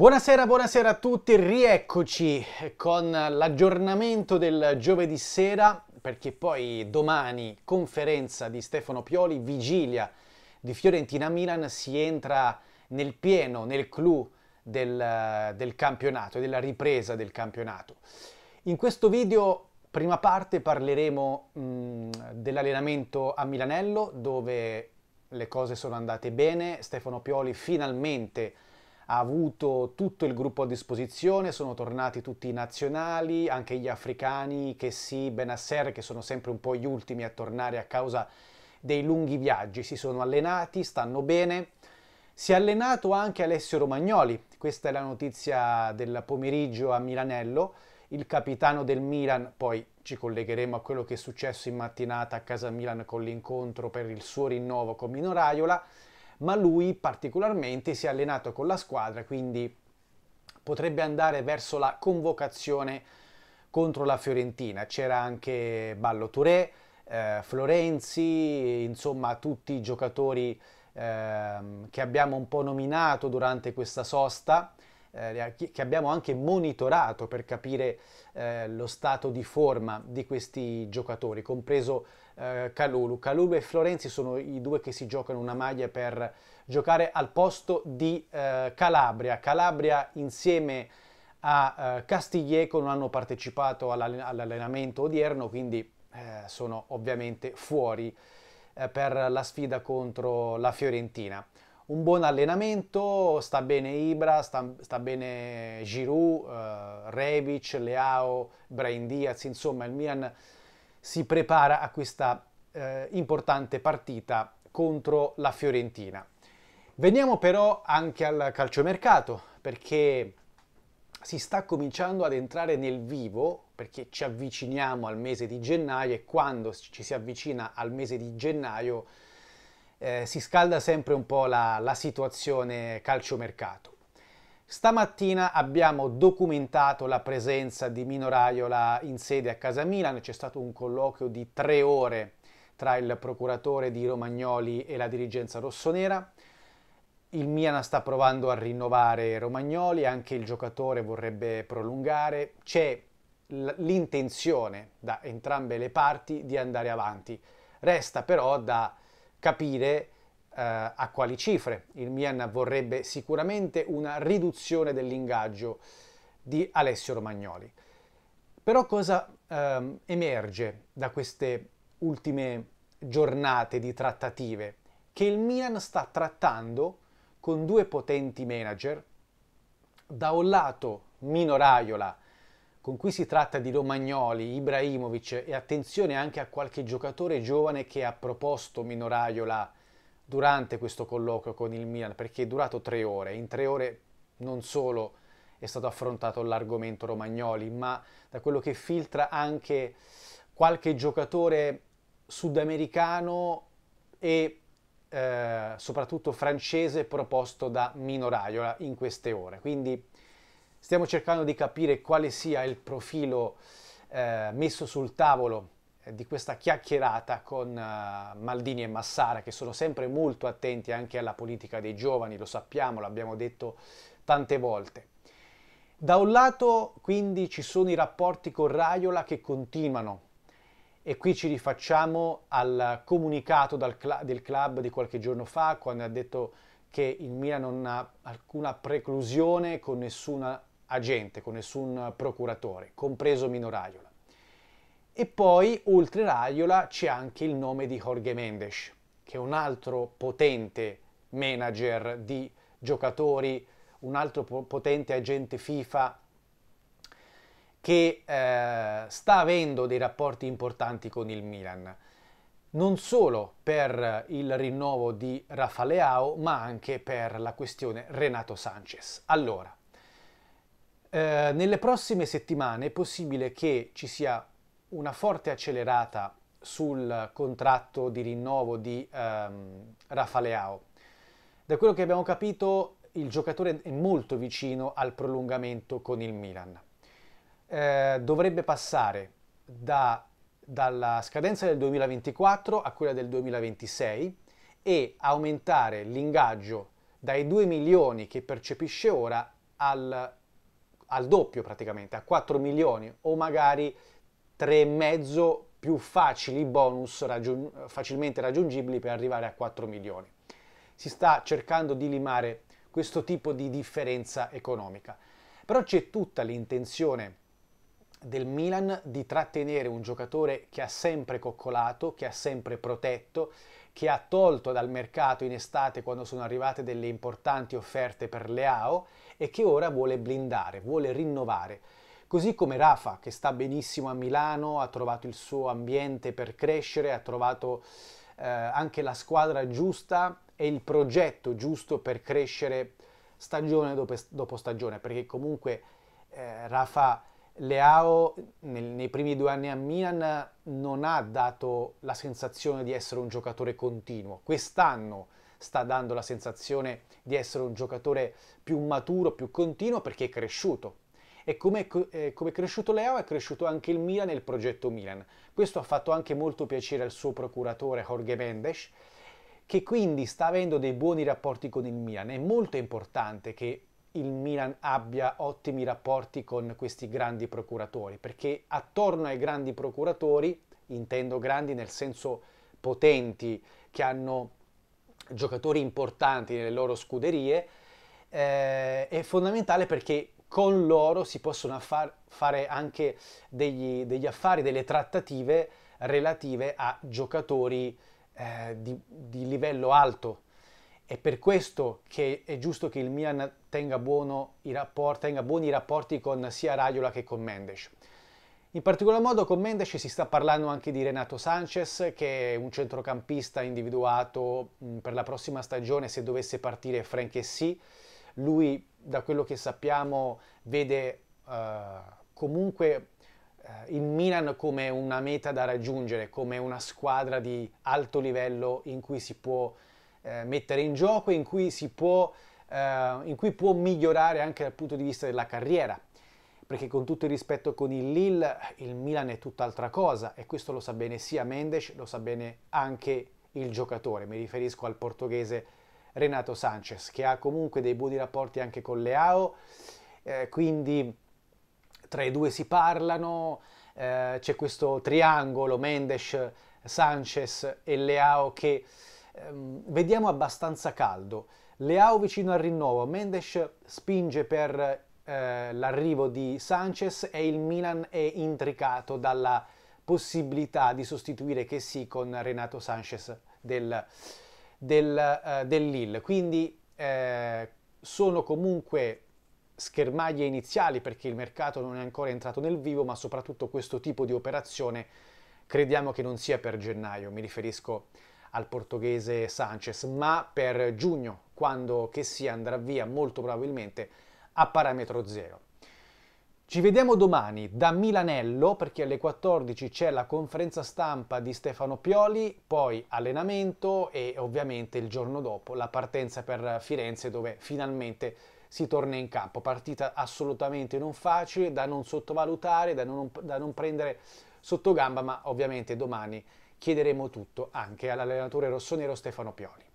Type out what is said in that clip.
Buonasera, buonasera a tutti, rieccoci con l'aggiornamento del giovedì sera, perché poi domani conferenza di Stefano Pioli, vigilia di Fiorentina-Milan, si entra nel pieno, nel clou del, del campionato e della ripresa del campionato. In questo video, prima parte, parleremo mm, dell'allenamento a Milanello, dove le cose sono andate bene, Stefano Pioli finalmente ha ha avuto tutto il gruppo a disposizione, sono tornati tutti i nazionali, anche gli africani, che sì, Benasser, che sono sempre un po' gli ultimi a tornare a causa dei lunghi viaggi, si sono allenati, stanno bene. Si è allenato anche Alessio Romagnoli, questa è la notizia del pomeriggio a Milanello, il capitano del Milan, poi ci collegheremo a quello che è successo in mattinata a casa Milan con l'incontro per il suo rinnovo con Minoraiola, ma lui particolarmente si è allenato con la squadra, quindi potrebbe andare verso la convocazione contro la Fiorentina. C'era anche Ballo Touré, eh, Florenzi, insomma tutti i giocatori eh, che abbiamo un po' nominato durante questa sosta eh, che abbiamo anche monitorato per capire eh, lo stato di forma di questi giocatori, compreso eh, Calulu. Calulu e Florenzi sono i due che si giocano una maglia per giocare al posto di eh, Calabria. Calabria insieme a eh, Castiglieco non hanno partecipato all'allenamento odierno, quindi eh, sono ovviamente fuori per la sfida contro la Fiorentina un buon allenamento, sta bene Ibra, sta, sta bene Giroud, eh, Revic, Leao, Brain Diaz, insomma il Milan si prepara a questa eh, importante partita contro la Fiorentina. Veniamo però anche al calciomercato perché si sta cominciando ad entrare nel vivo perché ci avviciniamo al mese di gennaio e quando ci si avvicina al mese di gennaio eh, si scalda sempre un po' la, la situazione calciomercato. Stamattina abbiamo documentato la presenza di Mino Raiola in sede a Casa Milan, c'è stato un colloquio di tre ore tra il procuratore di Romagnoli e la dirigenza rossonera. Il Milan sta provando a rinnovare Romagnoli, anche il giocatore vorrebbe prolungare. C'è l'intenzione da entrambe le parti di andare avanti. Resta però da capire Uh, a quali cifre. Il Mian vorrebbe sicuramente una riduzione dell'ingaggio di Alessio Romagnoli. Però cosa uh, emerge da queste ultime giornate di trattative? Che il Milan sta trattando con due potenti manager, da un lato Mino Raiola con cui si tratta di Romagnoli, Ibrahimovic e attenzione anche a qualche giocatore giovane che ha proposto Minoraiola durante questo colloquio con il Milan, perché è durato tre ore. In tre ore non solo è stato affrontato l'argomento Romagnoli, ma da quello che filtra anche qualche giocatore sudamericano e eh, soprattutto francese proposto da Minoraiola in queste ore. Quindi Stiamo cercando di capire quale sia il profilo eh, messo sul tavolo eh, di questa chiacchierata con uh, Maldini e Massara, che sono sempre molto attenti anche alla politica dei giovani, lo sappiamo, l'abbiamo detto tante volte. Da un lato quindi ci sono i rapporti con Raiola che continuano e qui ci rifacciamo al comunicato cl- del club di qualche giorno fa quando ha detto che il Milan non ha alcuna preclusione con nessuna agente, con nessun procuratore, compreso Mino Raiola. E poi, oltre Raiola, c'è anche il nome di Jorge Mendes, che è un altro potente manager di giocatori, un altro potente agente FIFA che eh, sta avendo dei rapporti importanti con il Milan, non solo per il rinnovo di Rafa Leao, ma anche per la questione Renato Sanchez. Allora, eh, nelle prossime settimane è possibile che ci sia una forte accelerata sul contratto di rinnovo di ehm, Rafa Da quello che abbiamo capito, il giocatore è molto vicino al prolungamento con il Milan. Eh, dovrebbe passare da, dalla scadenza del 2024 a quella del 2026 e aumentare l'ingaggio dai 2 milioni che percepisce ora al al doppio praticamente, a 4 milioni o magari 3,5 più facili bonus raggiung facilmente raggiungibili per arrivare a 4 milioni. Si sta cercando di limare questo tipo di differenza economica. Però c'è tutta l'intenzione del Milan di trattenere un giocatore che ha sempre coccolato, che ha sempre protetto, che ha tolto dal mercato in estate quando sono arrivate delle importanti offerte per Leao e che ora vuole blindare, vuole rinnovare. Così come Rafa, che sta benissimo a Milano, ha trovato il suo ambiente per crescere, ha trovato eh, anche la squadra giusta e il progetto giusto per crescere stagione dopo, dopo stagione, perché comunque eh, Rafa Leao nel, nei primi due anni a Milan non ha dato la sensazione di essere un giocatore continuo. Quest'anno sta dando la sensazione di essere un giocatore più maturo, più continuo perché è cresciuto. E come, come è cresciuto Leao è cresciuto anche il Milan e il progetto Milan. Questo ha fatto anche molto piacere al suo procuratore Jorge Mendes, che quindi sta avendo dei buoni rapporti con il Milan. È molto importante che il Milan abbia ottimi rapporti con questi grandi procuratori, perché attorno ai grandi procuratori, intendo grandi nel senso potenti, che hanno giocatori importanti nelle loro scuderie, eh, è fondamentale perché con loro si possono affar- fare anche degli, degli, affari, delle trattative relative a giocatori eh, di, di livello alto. È per questo che è giusto che il Milan tenga, rapport, tenga buoni i rapporti con sia Raiola che con Mendes. In particolar modo con Mendes si sta parlando anche di Renato Sanchez, che è un centrocampista individuato mm, per la prossima stagione se dovesse partire Frank sì. Lui, da quello che sappiamo, vede uh, comunque uh, il Milan come una meta da raggiungere, come una squadra di alto livello in cui si può uh, mettere in gioco, in cui si può eh, in cui può migliorare anche dal punto di vista della carriera, perché con tutto il rispetto con il Lille, il Milan è tutt'altra cosa e questo lo sa bene sia Mendes, lo sa bene anche il giocatore, mi riferisco al portoghese Renato Sanchez, che ha comunque dei buoni rapporti anche con Leao, eh, quindi tra i due si parlano, eh, c'è questo triangolo Mendes, Sanchez e Leao che ehm, vediamo abbastanza caldo. Leao vicino al rinnovo, Mendes spinge per eh, l'arrivo di Sanchez e il Milan è intricato dalla possibilità di sostituire che sì con Renato Sanchez del, del, eh, del Lille. Quindi eh, sono comunque schermaglie iniziali perché il mercato non è ancora entrato nel vivo, ma soprattutto questo tipo di operazione crediamo che non sia per gennaio, mi riferisco al portoghese Sanchez, ma per giugno, quando che si andrà via molto probabilmente a parametro zero. Ci vediamo domani da Milanello perché alle 14 c'è la conferenza stampa di Stefano Pioli, poi allenamento e ovviamente il giorno dopo la partenza per Firenze dove finalmente si torna in campo. Partita assolutamente non facile, da non sottovalutare, da non, da non prendere sotto gamba, ma ovviamente domani chiederemo tutto anche all'allenatore rossonero Stefano Pioli.